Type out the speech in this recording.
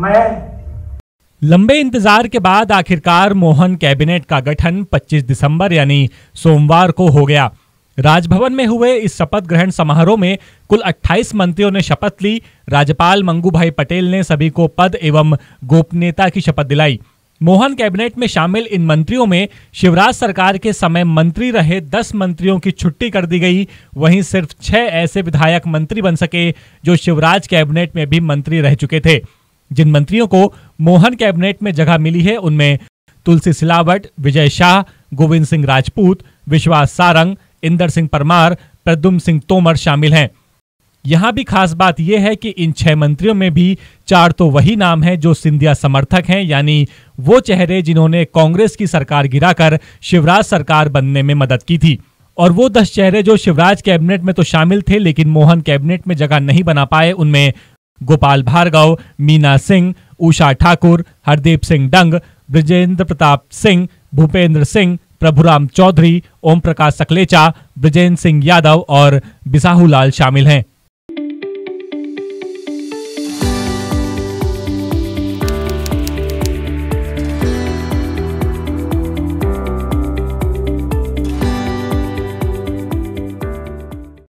मैं लंबे इंतजार के बाद आखिरकार मोहन कैबिनेट का गठन 25 दिसंबर यानी सोमवार को हो गया राजभवन में हुए इस शपथ ग्रहण समारोह में कुल 28 मंत्रियों ने शपथ ली राज्यपाल मंगू भाई पटेल ने सभी को पद एवं गोपनीयता की शपथ दिलाई मोहन कैबिनेट में शामिल इन मंत्रियों में शिवराज सरकार के समय मंत्री रहे दस मंत्रियों की छुट्टी कर दी गई वहीं सिर्फ छह ऐसे विधायक मंत्री बन सके जो शिवराज कैबिनेट में भी मंत्री रह चुके थे जिन मंत्रियों को मोहन कैबिनेट में जगह मिली है उनमें तुलसी सिलावट विजय शाह गोविंद सिंह राजपूत विश्वास सारंग इंदर सिंह परमार प्रद्युम सिंह तोमर शामिल हैं यहां भी खास बात यह है कि इन छह मंत्रियों में भी चार तो वही नाम हैं जो सिंधिया समर्थक हैं यानी वो चेहरे जिन्होंने कांग्रेस की सरकार गिराकर शिवराज सरकार बनने में मदद की थी और वो दस चेहरे जो शिवराज कैबिनेट में तो शामिल थे लेकिन मोहन कैबिनेट में जगह नहीं बना पाए उनमें गोपाल भार्गव मीना सिंह उषा ठाकुर हरदीप सिंह डंग ब्रजेंद्र प्रताप सिंह भूपेंद्र सिंह प्रभुराम चौधरी ओम प्रकाश सकलेचा ब्रजेंद्र सिंह यादव और बिसाहू लाल शामिल हैं